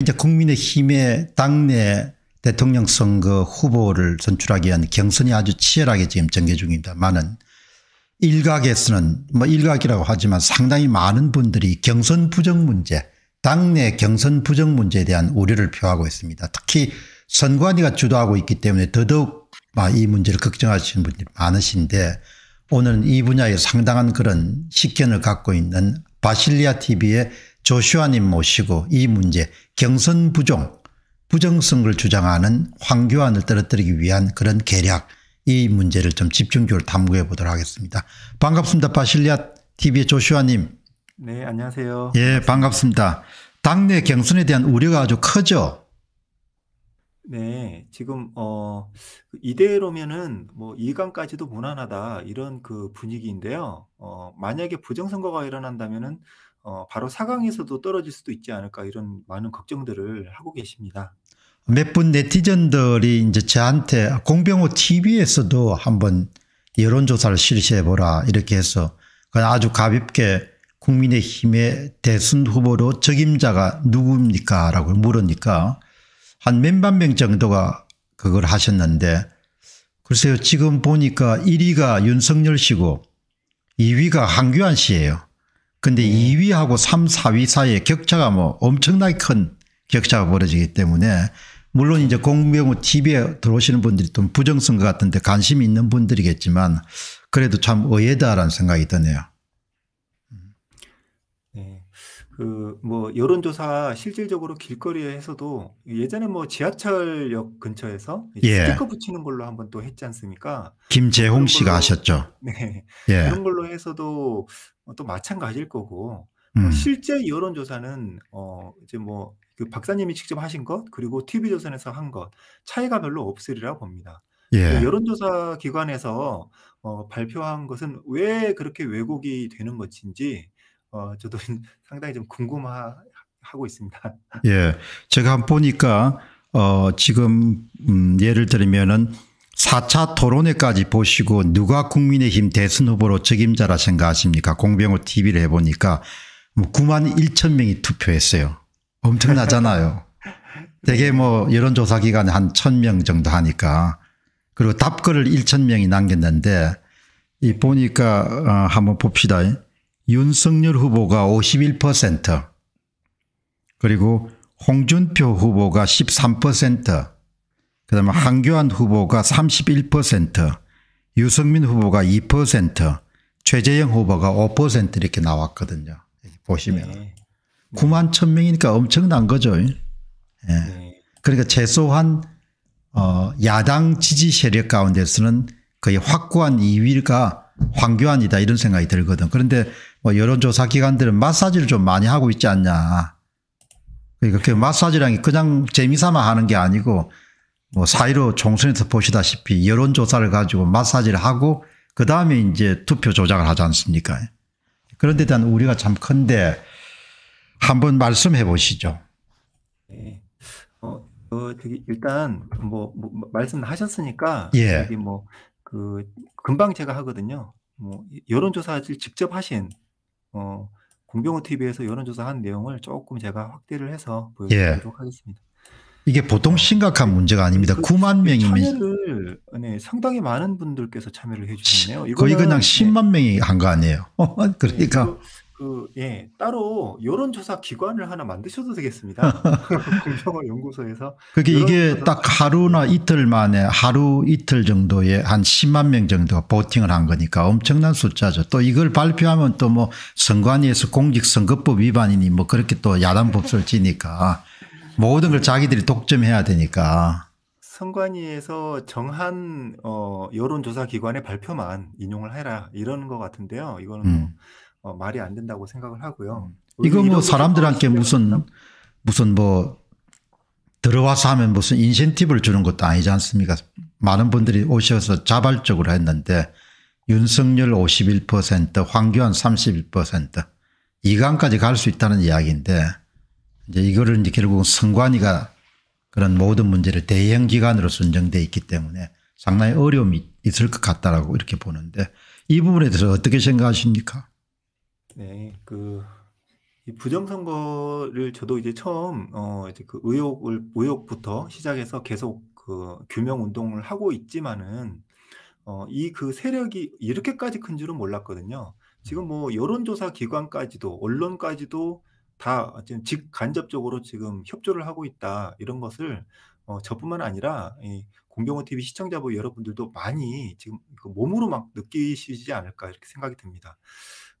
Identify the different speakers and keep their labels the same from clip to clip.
Speaker 1: 이제 국민의힘의 당내 대통령 선거 후보를 선출하기 위한 경선이 아주 치열하게 지금 전개 중입니다많은 일각에서는 뭐 일각이라고 하지만 상당히 많은 분들이 경선 부정 문제 당내 경선 부정 문제에 대한 우려를 표하고 있습니다. 특히 선관위가 주도하고 있기 때문에 더더욱 아, 이 문제를 걱정하시는 분들이 많으신데 오늘 은이 분야에 상당한 그런 식견을 갖고 있는 바실리아 TV의 조슈아님 모시고 이 문제 경선부종 부정성을 주장하는 황교안을 떨어뜨리기 위한 그런 계략 이 문제를 좀 집중적으로 탐구해 보도록 하겠습니다. 반갑습니다. 바실리아 TV의 조슈아님.
Speaker 2: 네 안녕하세요. 예
Speaker 1: 반갑습니다. 당내 경선에 대한 우려가 아주 크죠.
Speaker 2: 네, 지금 어 이대로면은 뭐 2강까지도 무난하다 이런 그 분위기인데요. 어 만약에 부정선거가 일어난다면은 어, 바로 4강에서도 떨어질 수도 있지 않을까 이런 많은 걱정들을 하고 계십니다.
Speaker 1: 몇 분 네티즌들이 이제 저한테 공병호 TV에서도 한번 여론조사를 실시해보라 이렇게 해서 아주 가볍게 국민의힘의 대선 후보로 적임자가 누구입니까? 라고 물으니까 한 몇만 명 정도가 그걸 하셨는데 글쎄요 지금 보니까 1위가 윤석열 씨고 2위가 한규환 씨예요. 근데 네. 2위하고 3, 4위 사이에 격차가 뭐 엄청나게 큰 격차가 벌어지기 때문에 물론 이제 공병호 TV에 들어오시는 분들이 좀 부정선거 같은데 관심이 있는 분들이겠지만 그래도 참 의외다라는 생각이 드네요.
Speaker 2: 그뭐 여론조사 실질적으로 길거리에서도 예전에 뭐 지하철역 근처에서 이제 예. 스티커 붙이는 걸로 한번 또 했지 않습니까?
Speaker 1: 김재홍 씨가 하셨죠. 네. 예. 그런
Speaker 2: 걸로 해서도 어 또 마찬가지일 거고 어 음. 실제 여론조사는 어 이제 뭐그 박사님이 직접 하신 것 그리고 TV 조선에서 한 것 차이가 별로 없으리라 봅니다. 예. 그 여론조사 기관에서 어, 발표한 것은 왜 그렇게 왜곡이 되는 것인지 어, 저도 상당히 좀 궁금하고 있습니다.
Speaker 1: 예. 제가 보니까 어, 지금 음, 예를 들면은 4차 토론회까지 보시고 누가 국민의힘 대선 후보로 책임자라 생각하십니까? 공병호 TV를 해보니까 9만 뭐 1천 명이 투표했어요. 엄청나잖아요. 대개 네. 뭐 여론조사 기간에 한1 0명 정도 하니까 그리고 답글을 1 0명이 남겼는데 이 보니까 어, 한번 봅시다. 윤석열 후보가 51%, 그리고 홍준표 후보가 13%, 그 다음에 한교안 후보가 31%, 유승민 후보가 2%, 최재형 후보가 5% 이렇게 나왔거든요. 보시면. 네. 9만 1천 명이니까 엄청난 거죠. 예. 네. 그러니까 최소한 어, 야당 지지 세력 가운데서는 거의 확고한 2위가 황교안이다 이런 생각이 들거든. 그런데 뭐 여론조사 기관들은 마사지를 좀 많이 하고 있지 않냐. 그러니까 그 마사지라는 게 그냥 재미삼아 하는 게 아니고 뭐 사이로 총선에서 보시다시피 여론조사를 가지고 마사지를 하고 그 다음에 이제 투표 조작을 하지 않습니까? 그런데 대한 우리가 참 큰데 한번 말씀해 보시죠.
Speaker 2: 네. 어, 어 저기 일단 뭐, 뭐, 뭐 말씀하셨으니까 예. 뭐그 금방 제가 하거든요. 뭐 여론조사를 직접 하신 어, 공병호 TV에서 여론조사 한 내용을 조금 제가 확대를 해서 예. 보여드리도록 예. 하겠습니다.
Speaker 1: 이게 보통 어, 심각한 문제가 아닙니다. 그, 9만 그 명이면
Speaker 2: 참여를 네, 상당히 많은 분들께서 참여를 해주셨네요. 거의 그냥
Speaker 1: 10만 네. 명이 한 거 아니에요. 네, 그러니까 네,
Speaker 2: 그 예. 따로 여론조사 기관을 하나 만드셔도 되겠습니다. 공정원연구소에서 그게 이게
Speaker 1: 딱 하루나 이틀 만에 하루 이틀 정도에 한 10만 명 정도 가 보팅을 한 거니까 엄청난 숫자죠. 또 이걸 발표하면 또 뭐 선관위에서 공직선거법 위반이니 뭐 그렇게 또 야단 법수를 지니까 모든 걸 자기들이 독점해야 되니까.
Speaker 2: 선관위에서 정한 어, 여론조사 기관의 발표만 인용을 해라 이런는것 같은데요. 이거는 뭐 음. 뭐 어, 말이 안 된다고 생각을 하고요. 음. 이거 뭐 사람들한테
Speaker 1: 무슨 무슨 뭐 들어와서 하면 무슨 인센티브를 주는 것도 아니지 않습니까? 많은 분들이 오셔서 자발적으로 했는데 윤석열 51%, 황교안 31%, 이강까지 갈 수 있다는 이야기인데 이제 이거를 이제 결국 선관위가 그런 모든 문제를 대형 기관으로선정돼 있기 때문에 상당히 어려움이 있을 것 같다라고 이렇게 보는데 이 부분에 대해서 어떻게 생각하십니까?
Speaker 2: 네, 그, 이 부정선거를 저도 이제 처음, 어, 이제 그 의혹을, 의혹부터 시작해서 계속 그 규명 운동을 하고 있지만은, 어, 이 그 세력이 이렇게까지 큰 줄은 몰랐거든요. 지금 뭐 여론조사 기관까지도, 언론까지도 다 지금 직간접적으로 지금 협조를 하고 있다, 이런 것을, 어, 저뿐만 아니라, 이 공병호 TV 시청자분 여러분들도 많이 지금 그 몸으로 막 느끼시지 않을까, 이렇게 생각이 듭니다.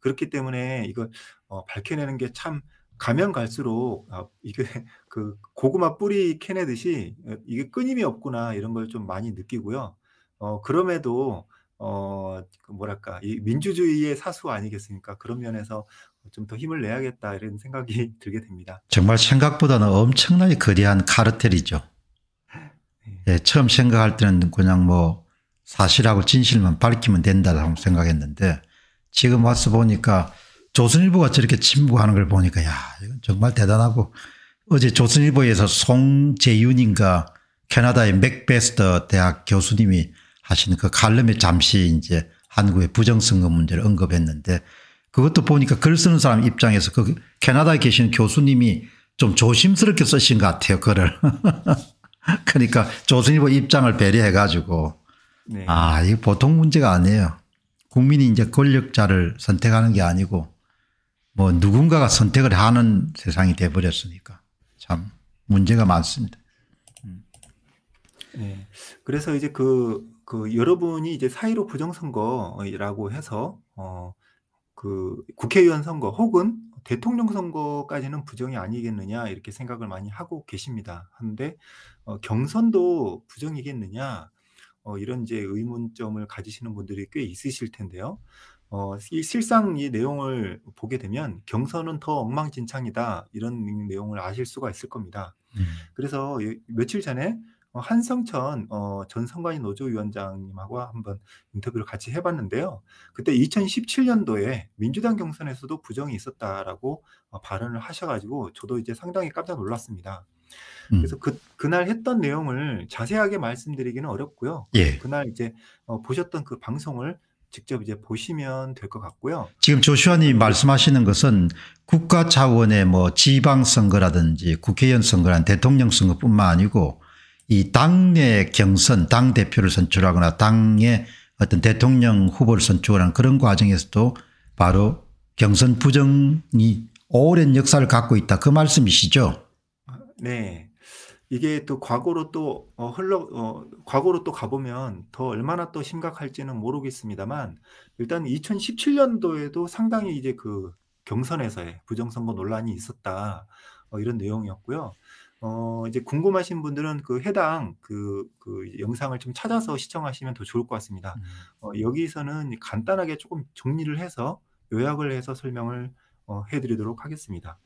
Speaker 2: 그렇기 때문에 이걸 어, 밝혀내는 게 참 가면 갈수록 아, 이게 그 고구마 뿌리 캐내듯이 어, 이게 끊임이 없구나 이런 걸 좀 많이 느끼고요. 어, 그럼에도 어, 그 뭐랄까 이 민주주의의 사수 아니겠습니까? 그런 면에서 좀 더 힘을 내야겠다 이런 생각이 들게 됩니다. 정말 생각보다는
Speaker 1: 엄청나게 거대한 카르텔이죠. 네. 예, 처음 생각할 때는 그냥 뭐 사실하고 진실만 밝히면 된다라고 생각했는데 지금 와서 보니까 조선일보가 저렇게 침묵하는 걸 보니까 야 이건 정말 대단하고 어제 조선일보에서 송재윤인가 캐나다의 맥베스터 대학 교수님이 하시는 그 칼럼에 잠시 이제 한국의 부정선거 문제를 언급했는데 그것도 보니까 글 쓰는 사람 입장에서 그 캐나다에 계시는 교수님이 좀 조심스럽게 쓰신 것 같아요 글을 그러니까 조선일보 입장을 배려해 가지고 네. 아 이거 보통 문제가 아니에요. 국민이 이제 권력자를 선택하는 게 아니고 뭐 누군가가 선택을 하는 세상이 돼버렸으니까 참 문제가 많습니다. 음.
Speaker 2: 네. 그래서 이제 그, 그 여러분이 이제 사이로 부정선거라고 해서 어, 그 국회의원 선거 혹은 대통령 선거까지는 부정이 아니겠느냐 이렇게 생각을 많이 하고 계십니다. 그런데 어, 경선도 부정이겠느냐 어, 이런 이제 의문점을 가지시는 분들이 꽤 있으실 텐데요. 어, 실상 이 내용을 보게 되면 경선은 더 엉망진창이다 이런 내용을 아실 수가 있을 겁니다. 음. 그래서 며칠 전에 어, 한성천 어, 전 선관위 노조위원장님하고 한번 인터뷰를 같이 해봤는데요. 그때 2017년도에 민주당 경선에서도 부정이 있었다라고 어, 발언을 하셔가지고 저도 이제 상당히 깜짝 놀랐습니다. 음. 그래서 그 그날 했던 내용을 자세하게 말씀드리기는 어렵고요. 예. 그날 이제 어, 보셨던 그 방송을 직접 이제 보시면 될 것 같고요.
Speaker 1: 지금 조슈아님 음. 말씀하시는 것은 국가 차원의 뭐 지방 선거라든지 국회의원 선거란 대통령 선거뿐만 아니고 이 당내 경선, 당 대표를 선출하거나 당의 어떤 대통령 후보를 선출하는 그런 과정에서도 바로 경선 부정이 오랜 역사를 갖고 있다 그 말씀이시죠?
Speaker 2: 네. 이게 또 과거로 또 어, 흘러 어, 과거로 또 가보면 더 얼마나 또 심각할지는 모르겠습니다만 일단 2017년도에도 상당히 이제 그 경선에서의 부정선거 논란이 있었다 어, 이런 내용이었고요. 어, 이제 궁금하신 분들은 그 해당 그, 그 영상을 좀 찾아서 시청하시면 더 좋을 것 같습니다. 음. 어, 여기서는 간단하게 조금 정리를 해서 요약을 해서 설명을 어, 해드리도록 하겠습니다.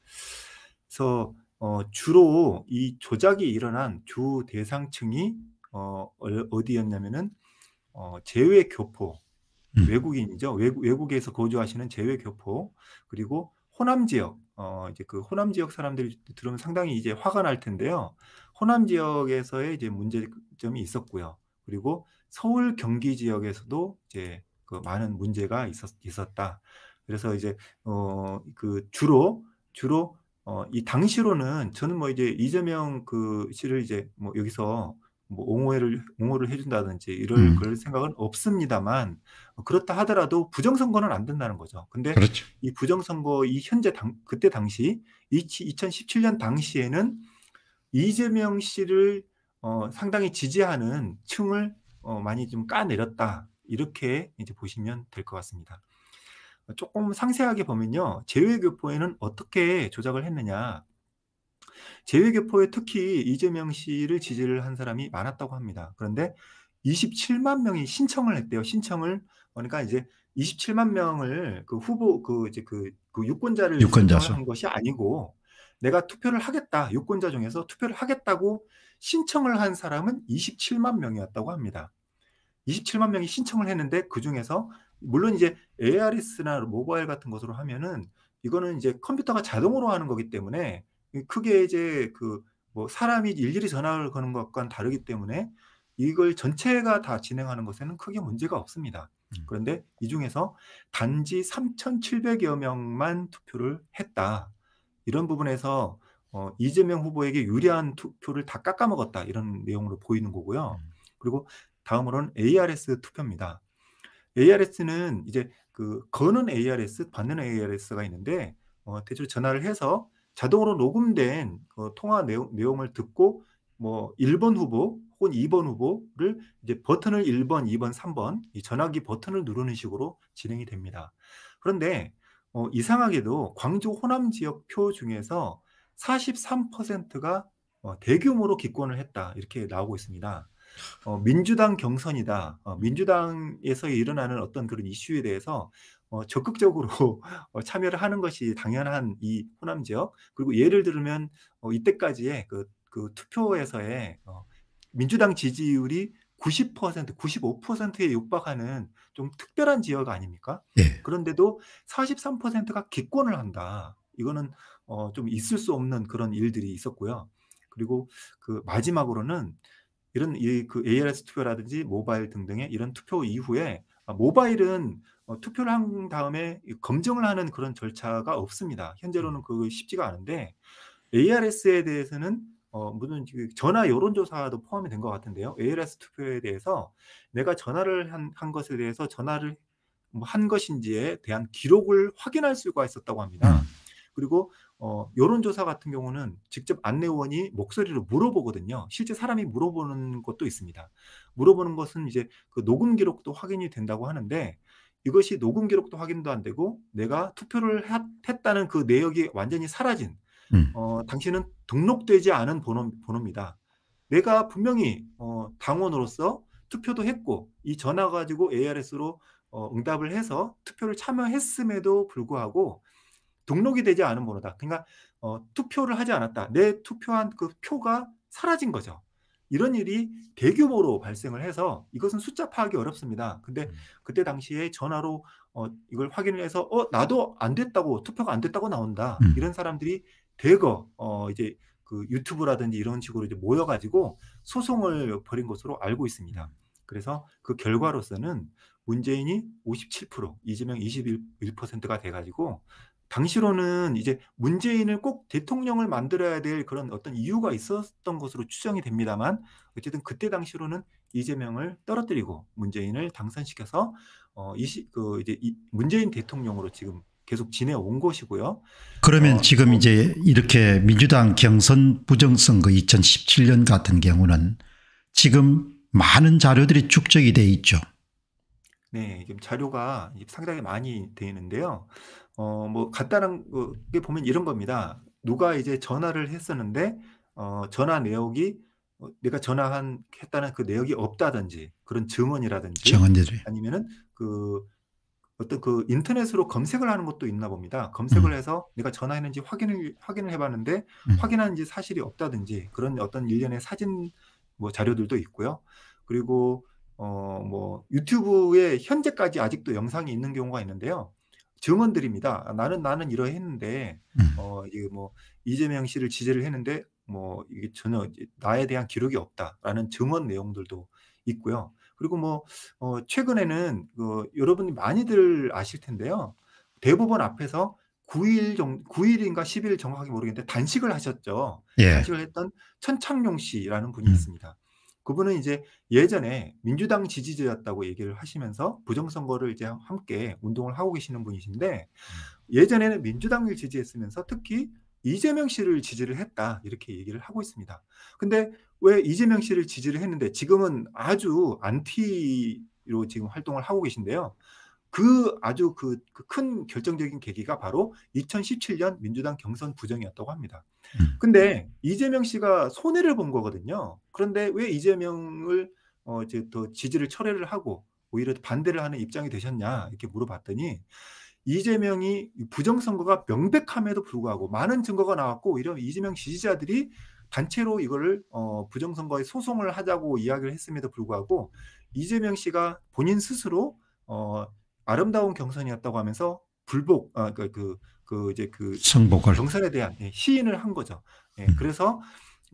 Speaker 2: 그래서 어, 주로 이 조작이 일어난 주 대상층이 어, 어디였냐면은 어, 제외 교포 음. 외국인이죠 외국, 외국에서 거주하시는 제외 교포 그리고 호남 지역 어, 이제 그 호남 지역 사람들이 들으면 상당히 이제 화가 날 텐데요 호남 지역에서의 이제 문제점이 있었고요 그리고 서울 경기 지역에서도 이제 그 많은 문제가 있었, 있었다 그래서 이제 어, 그 주로 주로 어, 이 당시로는 저는 뭐 이제 이재명 그 씨를 이제 뭐 여기서 뭐 옹호를 옹호를 해준다든지 이럴 음. 그럴 생각은 없습니다만 어, 그렇다 하더라도 부정선거는 안 된다는 거죠. 근데 그렇죠. 이 부정선거 이 현재 당 그때 당시 이, 2017년 당시에는 이재명 씨를 어, 상당히 지지하는 층을 어, 많이 좀 까내렸다 이렇게 이제 보시면 될 것 같습니다. 조금 상세하게 보면요. 제외교포에는 어떻게 조작을 했느냐. 제외교포에 특히 이재명 씨를 지지를 한 사람이 많았다고 합니다. 그런데 27만 명이 신청을 했대요. 신청을 그러니까 이제 27만 명을 그 후보 그 이제 그, 그 유권자를 유권자수. 한 것이 아니고 내가 투표를 하겠다 유권자 중에서 투표를 하겠다고 신청을 한 사람은 27만 명이었다고 합니다. 27만 명이 신청을 했는데 그 중에서 물론 이제 ARS나 모바일 같은 것으로 하면은 이거는 이제 컴퓨터가 자동으로 하는 거기 때문에 크게 이제 그 뭐 사람이 일일이 전화를 거는 것과는 다르기 때문에 이걸 전체가 다 진행하는 것에는 크게 문제가 없습니다. 음. 그런데 이 중에서 단지 3,700여 명만 투표를 했다. 이런 부분에서 어, 이재명 후보에게 유리한 투표를 다 깎아먹었다. 이런 내용으로 보이는 거고요. 음. 그리고 다음으로는 ARS 투표입니다. ARS는 이제 그 거는 ARS, 받는 ARS가 있는데 어, 대체로 전화를 해서 자동으로 녹음된 어, 통화 내용, 내용을 듣고 뭐 1번 후보 혹은 2번 후보를 이제 버튼을 1번, 2번, 3번 이 전화기 버튼을 누르는 식으로 진행이 됩니다. 그런데 어, 이상하게도 광주 호남 지역 표 중에서 43%가 어, 대규모로 기권을 했다 이렇게 나오고 있습니다. 어, 민주당 경선이다. 어, 민주당에서 일어나는 어떤 그런 이슈에 대해서 어, 적극적으로 어, 참여를 하는 것이 당연한 이 호남 지역 그리고 예를 들면 어, 이때까지의 그, 그 투표에서의 어, 민주당 지지율이 90% 95%에 육박하는 좀 특별한 지역 아닙니까? 네. 그런데도 43%가 기권을 한다. 이거는 어, 좀 있을 수 없는 그런 일들이 있었고요. 그리고 그 마지막으로는 이런 이, 그 ALS 투표라든지 모바일 등등의 이런 투표 이후에 아, 모바일은 어, 투표를 한 다음에 검증을 하는 그런 절차가 없습니다. 현재로는 그 쉽지가 않은데 ARS에 대해서는 어, 무슨 그 전화 여론조사도 포함이 된 것 같은데요. ALS 투표에 대해서 내가 전화를 한, 한 것에 대해서 전화를 뭐 한 것인지에 대한 기록을 확인할 수가 있었다고 합니다. 음. 그리고 어, 여론조사 같은 경우는 직접 안내원이 목소리를 물어보거든요. 실제 사람이 물어보는 것도 있습니다. 물어보는 것은 이제 그 녹음 기록도 확인이 된다고 하는데 이것이 녹음 기록도 확인도 안 되고 내가 투표를 했다는 그 내역이 완전히 사라진 음. 어, 당신은 등록되지 않은 번호, 번호입니다. 내가 분명히 어, 당원으로서 투표도 했고 이 전화 가지고 ARS로 어, 응답을 해서 투표를 참여했음에도 불구하고 등록이 되지 않은 번호다. 그러니까 어, 투표를 하지 않았다. 내 투표한 그 표가 사라진 거죠. 이런 일이 대규모로 발생을 해서 이것은 숫자 파악이 어렵습니다. 근데 음. 그때 당시에 전화로 어, 이걸 확인을 해서 어 나도 안 됐다고 투표가 안 됐다고 나온다. 음. 이런 사람들이 대거 어, 이제 그 유튜브라든지 이런 식으로 이제 모여가지고 소송을 벌인 것으로 알고 있습니다. 음. 그래서 그 결과로서는 문재인이 57%, 이재명 21%가 돼가지고 당시로는 이제 문재인을 꼭 대통령을 만들어야 될 그런 어떤 이유가 있었던 것으로 추정이 됩니다만 어쨌든 그때 당시로는 이재명을 떨어뜨리고 문재인을 당선시켜서 어, 이시, 그 이제 이 문재인 대통령으로 지금 계속 지내온 것이고요.
Speaker 1: 그러면 어, 지금 이제 이렇게 민주당 경선 부정선거 2017년 그 같은 경우는 지금 많은 자료들이 축적이 돼 있죠.
Speaker 2: 네, 지금 자료가 상당히 많이 되는데요. 어뭐 간단한 게 보면 이런 겁니다. 누가 이제 전화를 했었는데 어 전화 내역이 어 내가 전화한 했다는 그 내역이 없다든지 그런 증언이라든지 증언들이. 아니면은 그 어떤 그 인터넷으로 검색을 하는 것도 있나 봅니다. 검색을 음. 해서 내가 전화했는지 확인을 확인을 해봤는데 음. 확인하는지 사실이 없다든지 그런 어떤 일련의 사진 뭐 자료들도 있고요. 그리고 어 뭐 유튜브에 현재까지 아직도 영상이 있는 경우가 있는데요. 증언들입니다. 나는 나는 이러했는데 음. 어 이게 뭐 이재명 씨를 지지를 했는데 뭐 이게 전혀 나에 대한 기록이 없다라는 증언 내용들도 있고요. 그리고 뭐 어, 최근에는 그 여러분이 많이들 아실 텐데요. 대법원 앞에서 9일 정 9일인가 10일 정확하게 모르겠는데 단식을 하셨죠. 예. 단식을 했던 천창용 씨라는 분이 음. 있습니다. 그분은 이제 예전에 민주당 지지자였다고 얘기를 하시면서 부정선거를 이제 함께 운동을 하고 계시는 분이신데 음. 예전에는 민주당을 지지했으면서 특히 이재명 씨를 지지를 했다 이렇게 얘기를 하고 있습니다. 근데 왜 이재명 씨를 지지를 했는데 지금은 아주 안티로 지금 활동을 하고 계신데요. 그 아주 그큰 그 결정적인 계기가 바로 2017년 민주당 경선 부정이었다고 합니다. 음. 근데 이재명 씨가 손해를 본 거거든요. 그런데 왜 이재명을 어 이제 더 지지를 철회를 하고 오히려 반대를 하는 입장이 되셨냐 이렇게 물어봤더니 이재명이 부정선거가 명백함에도 불구하고 많은 증거가 나왔고 오히려 이재명 지지자들이 단체로 이거를 어 부정선거에 소송을 하자고 이야기를 했음에도 불구하고 이재명 씨가 본인 스스로 어 아름다운 경선이었다고 하면서 불복 아그그 그, 그 이제 그 승복을 경선에 대한 예, 시인을 한 거죠. 예, 음. 그래서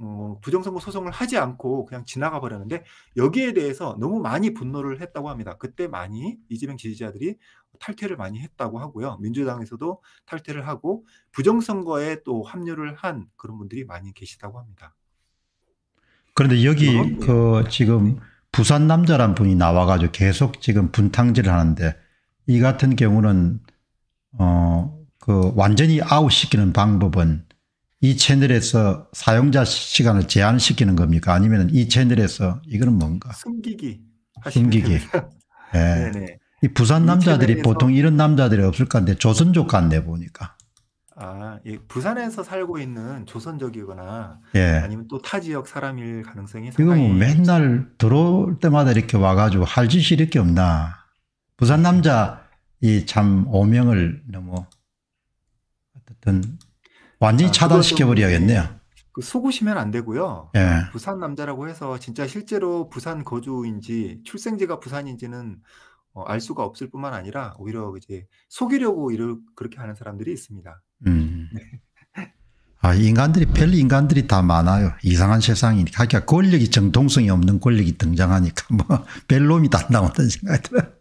Speaker 2: 어, 부정선거 소송을 하지 않고 그냥 지나가 버렸는데 여기에 대해서 너무 많이 분노를 했다고 합니다. 그때 많이 이재명 지지자들이 탈퇴를 많이 했다고 하고요. 민주당에서도 탈퇴를 하고 부정선거에 또 합류를 한 그런 분들이 많이 계시다고 합니다.
Speaker 1: 그런데 여기 예. 그 지금 부산 남자란 분이 나와가지고 계속 지금 분탕질을 하는데 이 같은 경우는 어 그 완전히 아웃시키는 방법은 이 채널에서 사용자 시간을 제한시키는 겁니까? 아니면 이 채널에서 이거는 뭔가?
Speaker 2: 숨기기. 숨기기.
Speaker 1: 네. 네네. 이 부산 남자들이 이 보통 이런 남자들이 없을 건데 조선족 같네 보니까.
Speaker 2: 아, 예. 부산에서 살고 있는 조선족이거나 예. 아니면 또 타 지역 사람일 가능성이 상당히. 이거 뭐
Speaker 1: 맨날 들어올 때마다 이렇게 와가지고 할 짓이 이렇게 없나. 부산 남자 이 참 오명을 너무 어쨌든 완전히 아, 차단시켜버려야겠네요.
Speaker 2: 그 속으시면 안 되고요. 예. 부산 남자라고 해서 진짜 실제로 부산 거주인지 출생지가 부산인지는 어, 알 수가 없을 뿐만 아니라 오히려 이제 속이려고 이를 그렇게 하는 사람들이 있습니다. 음. 네.
Speaker 1: 아 인간들이 별 인간들이 다 많아요. 이상한 세상이니까 그러니까 권력이 정통성이 없는 권력이 등장하니까 뭐별 놈이 다 나온다는
Speaker 2: 생각이 들어요.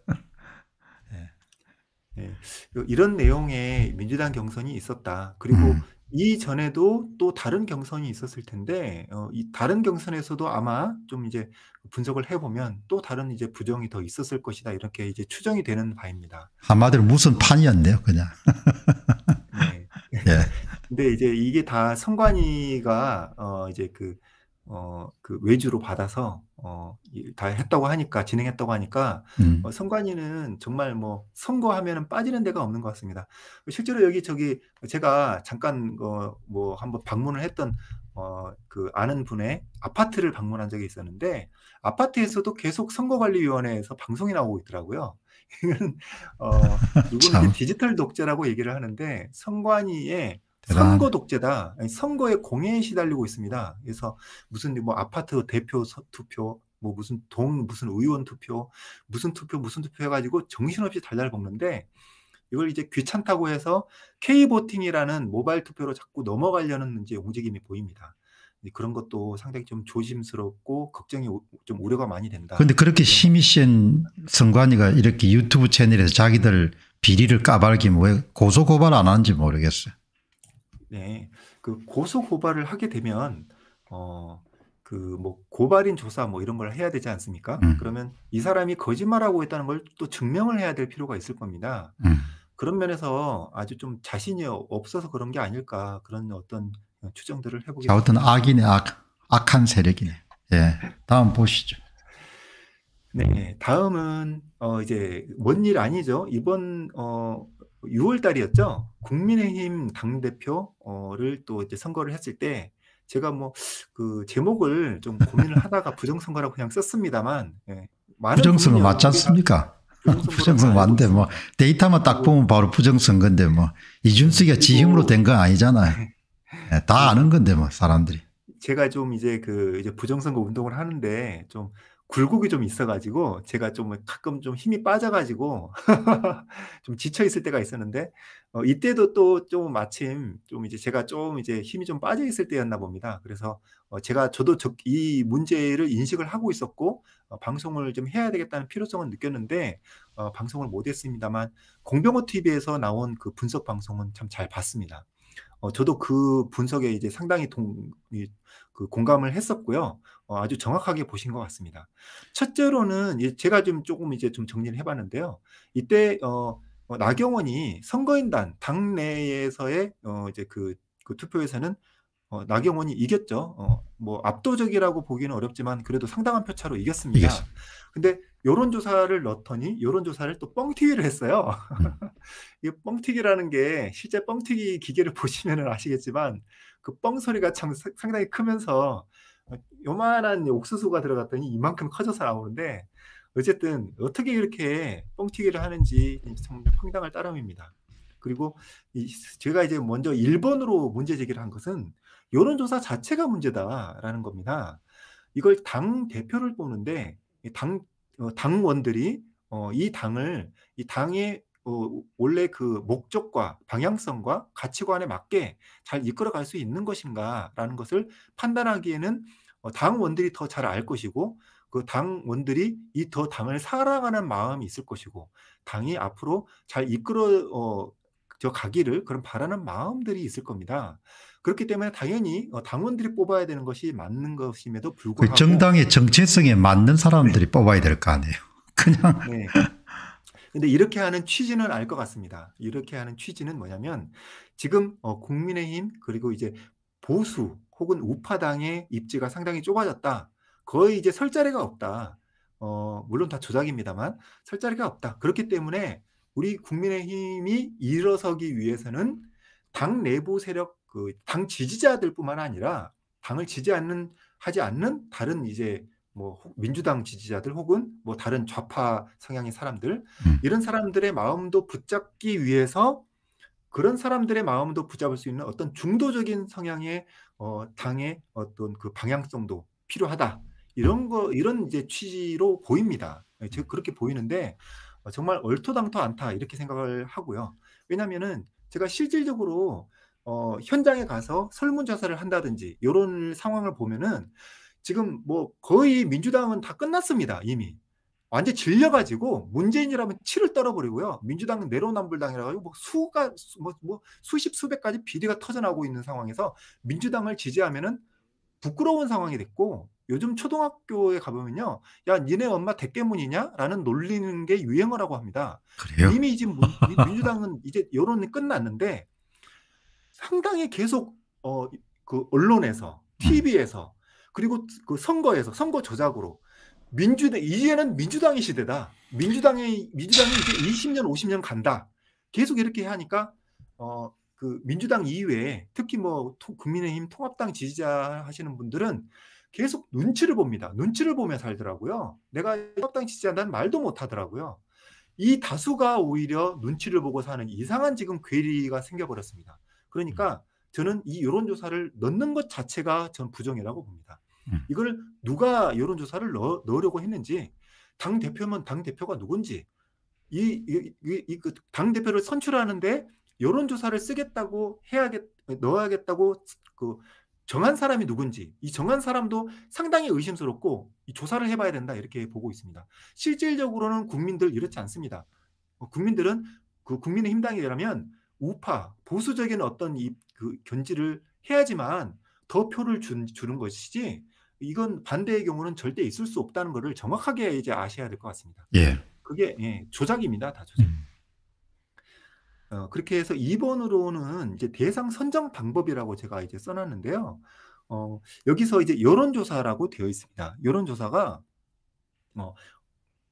Speaker 2: 이런 내용의 민주당 경선이 있었다. 그리고 음. 이전에도 또 다른 경선이 있었을 텐데 어, 이 다른 경선에서도 아마 좀 이제 분석을 해보면 또 다른 이제 부정이 더 있었을 것이다 이렇게 이제 추정이 되는 바입니다.
Speaker 1: 한마디로 무슨 어. 판이었네요, 그냥.
Speaker 2: 네. 네. 근데 이제 이게 다 선관위가 어 이제 그 어, 그 외주로 받아서 어, 다 했다고 하니까, 진행했다고 하니까, 음. 어, 선관위는 정말 뭐, 선거하면은 빠지는 데가 없는 것 같습니다. 실제로 여기 저기, 제가 잠깐, 어, 뭐, 한번 방문을 했던, 어, 그 아는 분의 아파트를 방문한 적이 있었는데, 아파트에서도 계속 선거관리위원회에서 방송이 나오고 있더라고요. 이건, 어, 누구는 참. 디지털 독재라고 얘기를 하는데, 선관위에 선거 독재다. 아니, 선거에 공연이 시달리고 있습니다. 그래서 무슨 뭐 아파트 대표 투표, 뭐 무슨 동 무슨 의원 투표, 무슨 투표 무슨 투표 해가지고 정신없이 달달 먹는데 이걸 이제 귀찮다고 해서 K 보팅이라는 모바일 투표로 자꾸 넘어가려는 이제 움직임이 보입니다. 그런 것도 상당히 좀 조심스럽고 걱정이 좀 우려가 많이 된다. 그런데 그렇게
Speaker 1: 심이씨 선관위가 이렇게 유튜브 채널에서 자기들 비리를 까발기면 뭐 왜 고소 고발 안 하는지 모르겠어요.
Speaker 2: 네, 그 고소 고발을 하게 되면 어, 그 뭐 고발인 조사 뭐 이런 걸 해야 되지 않습니까? 음. 그러면 이 사람이 거짓말하고 있다는 걸 또 증명을 해야 될 필요가 있을 겁니다. 음. 그런 면에서 아주 좀 자신이 없어서 그런 게 아닐까 그런 어떤 추정들을 해보겠습니다. 아무
Speaker 1: 악이네 악 악한 세력이네. 예, 다음 보시죠. 네,
Speaker 2: 다음은 어 이제 먼일 아니죠. 이번 어 6월 달이었죠. 국민의힘 당 대표를 또 이제 선거를 했을 때 제가 뭐 그 제목을 좀 고민을 하다가 부정선거라고 그냥 썼습니다만 예. 부정선거 맞지 않습니까?
Speaker 1: 부정선거 맞는데 뭐 데이터만 딱 보면 바로 부정선거인데 뭐이준석이지 힘으로 된 건 아니잖아요. 네, 네. 예, 다 네. 아는 건데 뭐 사람들이.
Speaker 2: 제가 좀 이제 그 이제 부정선거 운동을 하는데 좀 굴곡이 좀 있어가지고 제가 좀 가끔 좀 힘이 빠져가지고 좀 지쳐 있을 때가 있었는데 어, 이때도 또 좀 마침 좀 이제 제가 좀 이제 힘이 좀 빠져 있을 때였나 봅니다. 그래서 어, 제가 저도 저, 이 문제를 인식을 하고 있었고 어, 방송을 좀 해야 되겠다는 필요성은 느꼈는데 어, 방송을 못했습니다만 공병호 TV에서 나온 그 분석 방송은 참 잘 봤습니다. 어, 저도 그 분석에 이제 상당히 동, 그 공감을 했었고요. 어, 아주 정확하게 보신 것 같습니다. 첫째로는 예, 제가 좀 조금 이제 좀 정리를 해봤는데요. 이때 어, 어, 나경원이 선거인단 당내에서의 어, 이제 그, 그 투표에서는 어, 나경원이 이겼죠. 어, 뭐 압도적이라고 보기는 어렵지만 그래도 상당한 표차로 이겼습니다. 이겼어. 근데 여론조사를 넣더니 여론조사를 또 뻥튀기를 했어요. 음. 이 뻥튀기라는 게 실제 뻥튀기 기계를 보시면 은 아시겠지만 그 뻥소리가 참 상당히 크면서 요만한 옥수수가 들어갔더니 이만큼 커져서 나오는데 어쨌든 어떻게 이렇게 뻥튀기를 하는지 정말 황당할 따름입니다. 그리고 이 제가 이제 먼저 일본으로 문제 제기를 한 것은 여론조사 자체가 문제다라는 겁니다. 이걸 당 대표를 뽑는데 당 어, 당원들이 어, 이 당을 이 당의 어, 원래 그 목적과 방향성과 가치관에 맞게 잘 이끌어갈 수 있는 것인가라는 것을 판단하기에는 어, 당원들이 더 잘 알 것이고 그 당원들이 이 더 당을 사랑하는 마음이 있을 것이고 당이 앞으로 잘 이끌어 어, 저 가기를 그런 바라는 마음들이 있을 겁니다. 그렇기 때문에 당연히 어, 당원들이 뽑아야 되는 것이 맞는 것임에도 그 불구하고 그 정당의 네.
Speaker 1: 정체성에 맞는 사람들이 네. 뽑아야 될 거 아니에요.
Speaker 2: 그냥 네. 근데 이렇게 하는 취지는 알 것 같습니다. 이렇게 하는 취지는 뭐냐면 지금 어 국민의힘 그리고 이제 보수 혹은 우파당의 입지가 상당히 좁아졌다. 거의 이제 설 자리가 없다. 어, 물론 다 조작입니다만 설 자리가 없다. 그렇기 때문에 우리 국민의힘이 일어서기 위해서는 당 내부 세력 그 당 지지자들뿐만 아니라 당을 지지 않는 하지 않는 다른 이제 뭐 민주당 지지자들 혹은 뭐 다른 좌파 성향의 사람들 음. 이런 사람들의 마음도 붙잡기 위해서 그런 사람들의 마음도 붙잡을 수 있는 어떤 중도적인 성향의 어, 당의 어떤 그 방향성도 필요하다 이런 거 이런 이제 취지로 보입니다. 예, 제가 음. 그렇게 보이는데 어, 정말 얼토당토 않다 이렇게 생각을 하고요. 왜냐하면은 제가 실질적으로 어, 현장에 가서 설문조사를 한다든지 이런 상황을 보면은 지금 뭐 거의 민주당은 다 끝났습니다 이미 완전 질려가지고 문재인이라면 치를 떨어버리고요 민주당은 내로남불당이라가지고 뭐 수가 뭐, 뭐 수십 수백 까지 비리가 터져나오고 있는 상황에서 민주당을 지지하면은 부끄러운 상황이 됐고 요즘 초등학교에 가보면요, 야 니네 엄마 대깨문이냐라는 놀리는 게 유행어라고 합니다. 그래요? 이미 이제 민주당은 이제 여론이 끝났는데 상당히 계속 어 그 언론에서 TV에서 음. 그리고 그 선거에서 선거 조작으로 민주당 이제는 민주당의 시대다. 민주당의 민주당이 이제 20년 50년 간다. 계속 이렇게 하니까 어 그 민주당 이외에 특히 뭐 통, 국민의힘 통합당 지지자 하시는 분들은 계속 눈치를 봅니다. 눈치를 보며 살더라고요. 내가 협당 지지한다는 말도 못 하더라고요. 이 다수가 오히려 눈치를 보고 사는 이상한 지금 괴리가 생겨버렸습니다. 그러니까 음. 저는 이 여론조사를 넣는 것 자체가 전 부정이라고 봅니다. 음. 이걸 누가 여론조사를 넣, 으려고 했는지, 당 대표면 당 대표가 누군지, 이, 이, 이, 이 그 당 대표를 선출하는데 여론조사를 쓰겠다고 해야겠, 넣어야겠다고 그 정한 사람이 누군지 이 정한 사람도 상당히 의심스럽고 조사를 해봐야 된다 이렇게 보고 있습니다. 실질적으로는 국민들 이렇지 않습니다. 어, 국민들은 그 국민의힘 당에 의하면 우파 보수적인 어떤 이그 견지를 해야지만 더 표를 준, 주는 것이지 이건 반대의 경우는 절대 있을 수 없다는 것을 정확하게 이제 아셔야 될 것 같습니다. 예. 그게 예, 조작입니다, 다 조작. 음. 어, 그렇게 해서 2번으로는 이제 대상 선정 방법이라고 제가 이제 써놨는데요. 어, 여기서 이제 여론조사라고 되어 있습니다. 여론조사가 어,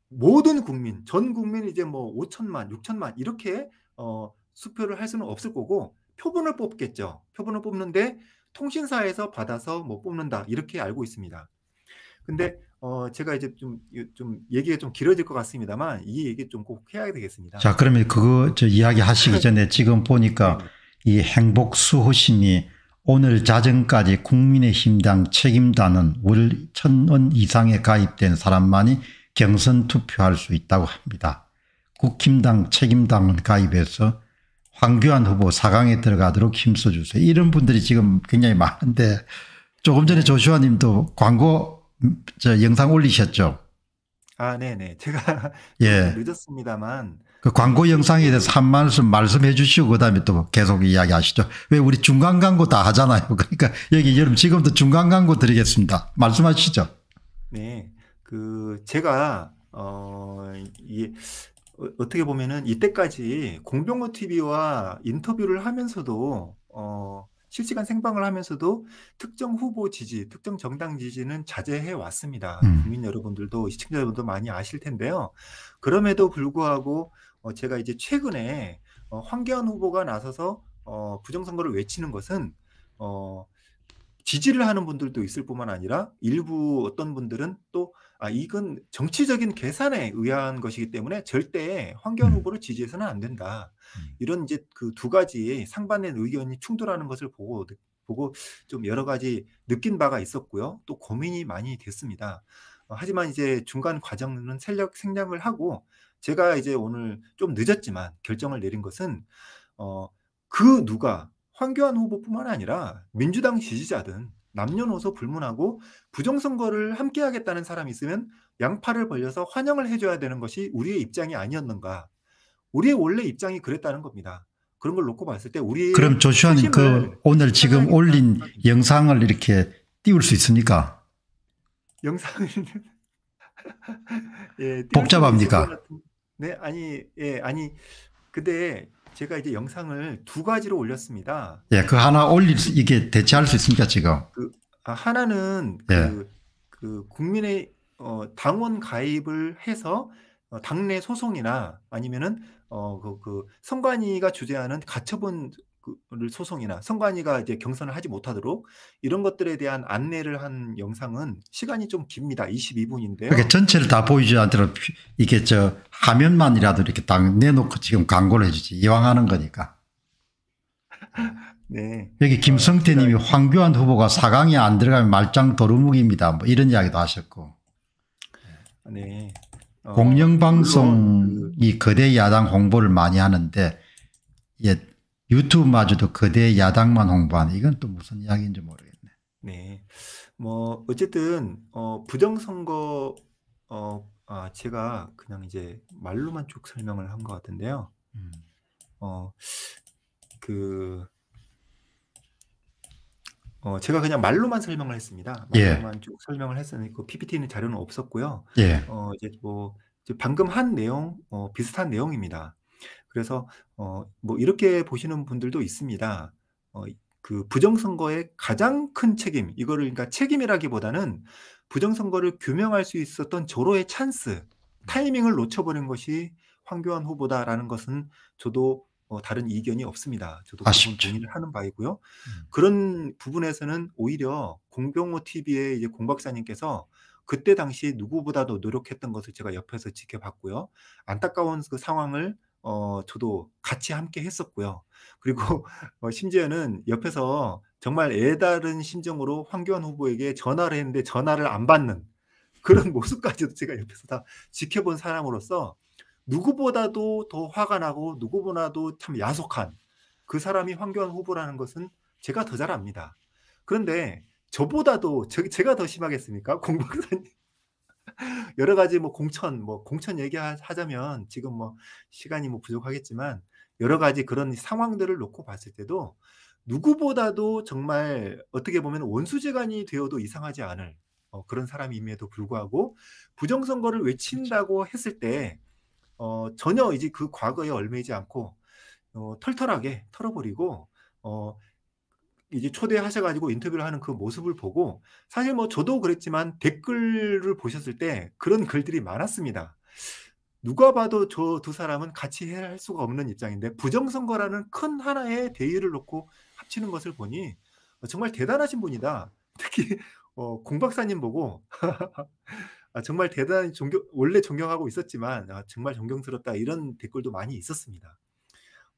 Speaker 2: 모든 국민, 전 국민 이제 뭐 5천만, 6천만 이렇게 어, 수표를 할 수는 없을 거고 표본을 뽑겠죠. 표본을 뽑는데 통신사에서 받아서 뭐 뽑는다 이렇게 알고 있습니다. 근데 어 제가 이제 좀 좀 얘기가 좀 길어질 것 같습니다만 이 얘기 좀 꼭 해야 되겠습니다. 자 그러면
Speaker 1: 그거 저 이야기 하시기 전에 지금 보니까 네, 네. 이 행복 수호심이 오늘 자정까지 국민의힘당 책임단은 월천원 이상에 가입된 사람만이 경선 투표할 수 있다고 합니다. 국힘당 책임당은 가입해서 황교안 후보 4강에 들어가도록 힘써주세요. 이런 분들이 지금 굉장히 많은데 조금 전에 네. 조슈아님도 광고 저 영상 올리셨죠?
Speaker 2: 아, 네네. 제가 예. 늦었습니다만.
Speaker 1: 그 광고 영상에 대해서 한 말씀 말씀해 주시고 그다음에 또 계속 이야기하시죠. 왜 우리 중간 광고 다 하잖아요. 그러니까 여기 여러분 지금부터 중간 광고 드리겠습니다. 말씀하시죠.
Speaker 2: 네. 그 제가 어, 이, 어, 어떻게 보면은 이때까지 공병호 TV와 인터뷰를 하면서도 어, 실시간 생방을 하면서도 특정 후보 지지, 특정 정당 지지는 자제해 왔습니다. 음. 국민 여러분들도 시청자분도 많이 아실 텐데요. 그럼에도 불구하고 어, 제가 이제 최근에 어, 황교안 후보가 나서서 어, 부정선거를 외치는 것은 어, 지지를 하는 분들도 있을 뿐만 아니라 일부 어떤 분들은 또 아, 이건 정치적인 계산에 의한 것이기 때문에 절대 황교안 음. 후보를 지지해서는 안 된다. 음. 이런 이제 그 두 가지의 상반된 의견이 충돌하는 것을 보고 보고 좀 여러 가지 느낀 바가 있었고요. 또 고민이 많이 됐습니다. 어, 하지만 이제 중간 과정은 생략 생략을 하고 제가 이제 오늘 좀 늦었지만 결정을 내린 것은 어, 그 누가 황교안 후보뿐만 아니라 민주당 지지자든 남녀노소 불문하고 부정선거를 함께 하겠다는 사람이 있으면 양팔을 벌려서 환영을 해줘야 되는 것이 우리의 입장이 아니었는가. 우리의 원래 입장이 그랬다는 겁니다. 그런 걸 놓고 봤을 때 우리 그럼 조슈아님 그
Speaker 1: 오늘 지금 올린 영상을 이렇게 띄울 수 있습니까?
Speaker 2: 영상을 예, 복잡합니까? 네 아니 예 아니 근데 제가 이제 영상을 두 가지로 올렸습니다.
Speaker 1: 예, 그 하나 올릴 수, 이게 대체할 수 있습니까 지금?
Speaker 2: 그 아, 하나는 예. 그, 예. 그 국민의 어, 당원 가입을 해서 어, 당내 소송이나 아니면은 어 그 그 선관위가 주재하는 가처분 를 소송이나 선관위가 이제 경선을 하지 못하도록 이런 것들에 대한 안내를 한 영상은 시간이 좀 깁니다. 22분인데요. 그러니까 전체를
Speaker 1: 다 보이지 않더라 이게 저 화면만이라도 이렇게 딱 내놓고 지금 광고를 해주지 이왕 하는 거니까.
Speaker 2: 네.
Speaker 1: 여기 김성태 아, 님이 황교안 후보가 4강에 안 들어가면 말짱 도루묵입니다. 뭐 이런 이야기도 하셨고.
Speaker 2: 네. 어,
Speaker 1: 공영방송이 그 거대 야당 홍보를 많이 하는데 예, 유튜브마저도 거대 야당만 홍보하는 이건 또 무슨 이야기인지 모르겠네.
Speaker 2: 네. 뭐 어쨌든 어 부정선거 어 아, 제가 그냥 이제 말로만 쭉 설명을 한 것 같은데요. 음. 어그 어, 제가 그냥 말로만 설명을 했습니다. 예. 말로만 예. 쭉 설명을 했으니까 그 PPT는 자료는 없었고요. 예. 어, 이제 뭐 이제 방금 한 내용 어, 비슷한 내용입니다. 그래서 어, 뭐 이렇게 보시는 분들도 있습니다. 어, 그 부정선거의 가장 큰 책임, 이거를 그러니까 책임이라기보다는 부정선거를 규명할 수 있었던 조로의 찬스, 음. 타이밍을 놓쳐버린 것이 황교안 후보다라는 것은 저도 어, 다른 이견이 없습니다. 저도 아쉽 동의를 하는 바이고요. 음. 그런 부분에서는 오히려 공병호 TV의 이제 공 박사님께서 그때 당시 누구보다도 노력했던 것을 제가 옆에서 지켜봤고요. 안타까운 그 상황을 어, 저도 같이 함께 했었고요. 그리고 어, 심지어는 옆에서 정말 애다른 심정으로 황교안 후보에게 전화를 했는데 전화를 안 받는 그런 모습까지도 제가 옆에서 다 지켜본 사람으로서 누구보다도 더 화가 나고 누구보다도 참 야속한 그 사람이 황교안 후보라는 것은 제가 더 잘 압니다. 그런데 저보다도 저, 제가 더 심하겠습니까? 공 박사님. 여러 가지 뭐 공천 뭐 공천 얘기하자면 지금 뭐 시간이 뭐 부족하겠지만 여러 가지 그런 상황들을 놓고 봤을 때도 누구보다도 정말 어떻게 보면 원수지간이 되어도 이상하지 않을 어, 그런 사람임에도 불구하고 부정선거를 그렇죠. 외친다고 했을 때 어, 전혀 이제 그 과거에 얼매이지 않고 어, 털털하게 털어버리고 어, 이제 초대하셔가지고 인터뷰를 하는 그 모습을 보고 사실 뭐 저도 그랬지만 댓글을 보셨을 때 그런 글들이 많았습니다. 누가 봐도 저 두 사람은 같이 해야 할 수가 없는 입장인데 부정선거라는 큰 하나의 대의를 놓고 합치는 것을 보니 정말 대단하신 분이다. 특히 어, 공 박사님 보고 아 정말 대단히 존경, 원래 존경하고 있었지만 아 정말 존경스럽다 이런 댓글도 많이 있었습니다.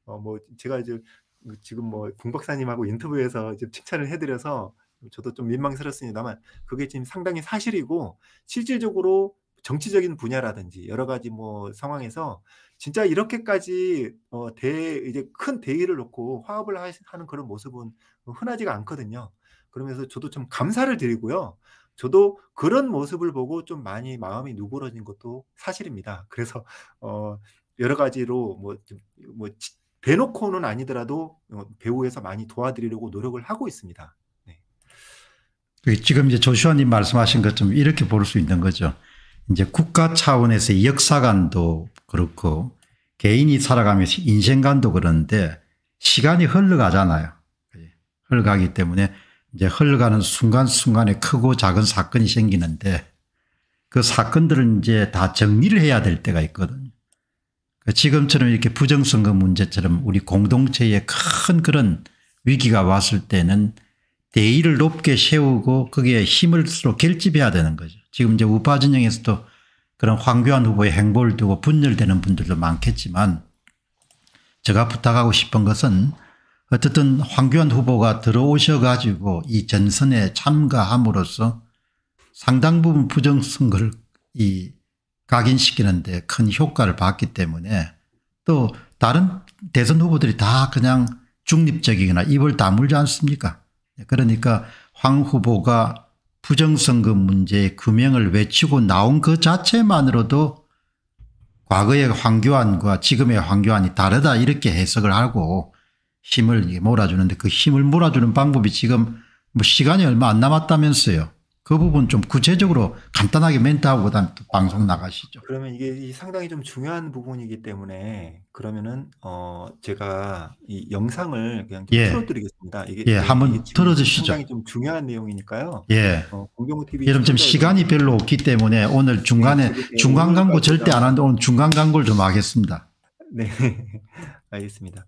Speaker 2: 어, 뭐 제가 이제 그 지금 뭐 공박사님하고 인터뷰에서 이제 칭찬을 해드려서 저도 좀 민망스럽습니다만 그게 지금 상당히 사실이고 실질적으로 정치적인 분야라든지 여러 가지 뭐 상황에서 진짜 이렇게까지 어 대 이제 큰 대의를 놓고 화합을 하는 그런 모습은 흔하지가 않거든요. 그러면서 저도 좀 감사를 드리고요. 저도 그런 모습을 보고 좀 많이 마음이 누그러진 것도 사실입니다. 그래서 어 여러 가지로 뭐, 뭐 대놓고는 아니더라도 어, 배우에서 많이 도와드리려고 노력을 하고 있습니다. 네.
Speaker 1: 그 지금 이제 조슈아님 말씀하신 것처럼 이렇게 볼 수 있는 거죠. 이제 국가 차원에서 역사관도 그렇고 개인이 살아가면서 인생관도 그런데 시간이 흘러가잖아요. 흘러가기 때문에 이제 흘러가는 순간순간에 크고 작은 사건이 생기는데 그 사건들은 이제 다 정리를 해야 될 때가 있거든요. 지금처럼 이렇게 부정선거 문제처럼 우리 공동체에 큰 그런 위기가 왔을 때는 대의를 높게 세우고 거기에 힘을 서로 결집해야 되는 거죠. 지금 이제 우파 진영에서도 그런 황교안 후보의 행보를 두고 분열되는 분들도 많겠지만 제가 부탁하고 싶은 것은 어쨌든 황교안 후보가 들어오셔 가지고 이 전선에 참가함으로써 상당 부분 부정선거를 이 각인시키는데 큰 효과를 봤기 때문에 또 다른 대선 후보들이 다 그냥 중립적이거나 입을 다물지 않습니까 그러니까 황 후보가 부정선거 문제의 규명을 외치고 나온 그 자체만으로도 과거의 황교안과 지금의 황교안이 다르다 이렇게 해석을 하고 힘을 몰아주는데 그 힘을 몰아주는 방법이 지금 뭐 시간이 얼마 안 남았다면서요. 그 부분 좀 구체적으로 간단하게 멘트하고 그다음 또 방송 나가시죠.
Speaker 2: 그러면 이게 상당히 좀 중요한 부분이기 때문에 그러면은 어 제가 이 영상을 그냥 예. 틀어드리겠습니다. 이게 예, 한번 틀어주시죠. 상당히 좀 중요한 내용이니까요. 예. 어, 공경호 TV. 여러분 지
Speaker 1: 시간이 별로 없기 때문에 오늘 네, 중간에 네, 중간 광고 절대 안 하는데 오늘 중간 광고를 좀 하겠습니다. 네,
Speaker 2: 알겠습니다.